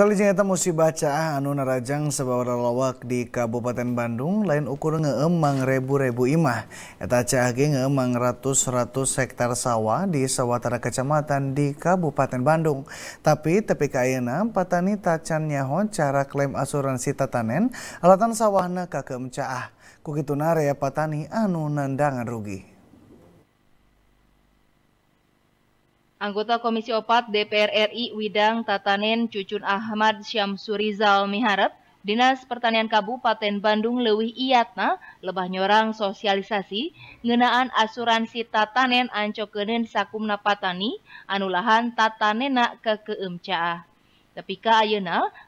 Salijengeta musibah caah anu narajang sababaraha lawak di Kabupaten Bandung lain ukur ngeemang rebu-rebu imah. Eta caah ge ngeemang ratus-ratus hektar sawah di sawatara kecamatan di Kabupaten Bandung. Tapi tepi ka patani tacan nyaho cara klaim asuransi tatanen alatan sawahna ka keum caah. nare ya patani anu nandangan rugi. Anggota Komisi Opat DPR RI Widang Tatanen Cucun Ahmad Syamsurizal Miharep, Dinas Pertanian Kabupaten Bandung Lewi Iyatna lebah nyorang sosialisasi ngenaan asuransi tatanen kenen sakumna patani anulahan tatanena ke keemcaah. Tapi ka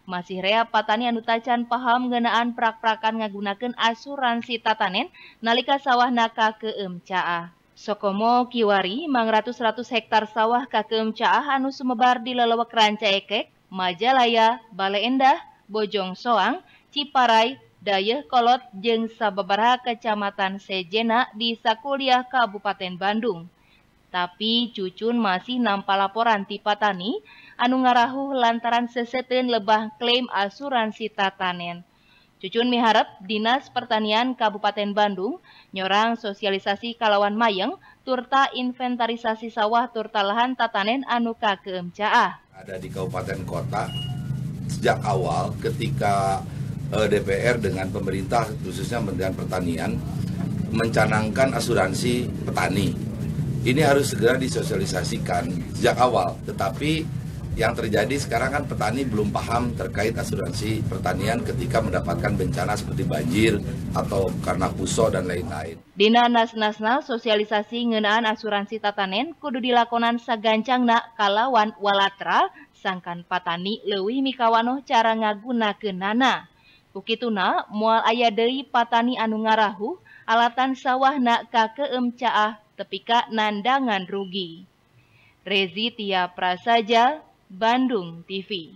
masih rea patani anu tacan paham ngenaan prak-prakan ngagunakan asuransi tatanen nalika sawah naka keemcaah. Sokomo Kiwari mangratus ratus hektar sawah kakeum caah anu sumebar di lelewek ranca ekek, Majalaya, Baleendah, Bojong Soang, Ciparai, Dayeh Kolot, jeng sababaraha kecamatan Sejena di Sakuliah Kabupaten Bandung. Tapi cucun masih nampak laporan ti patani anu ngarahuh lantaran sesetin lebah klaim asuransi tatanen. Cucun miharap Dinas Pertanian Kabupaten Bandung nyorang sosialisasi kalawan mayeng turta inventarisasi sawah turta lahan tatanen anuka keemcaah. Ada di kabupaten kota sejak awal ketika e, DPR dengan pemerintah khususnya Kementerian Pertanian mencanangkan asuransi petani. Ini harus segera disosialisasikan sejak awal, tetapi yang terjadi sekarang kan petani belum paham terkait asuransi pertanian ketika mendapatkan bencana seperti banjir atau karena puso dan lain-lain. Dina nas-nasna sosialisasi ngenaan asuransi tatanen kudu dilakonan nak kalawan walatra sangkan patani lewi mikawanoh cara ngaguna kenana. Bukituna mual ayadei deui patani anu ngarahu alatan nak kake emcaah tepika nandangan rugi. Rezi Tia Prasaja, Bandung TV.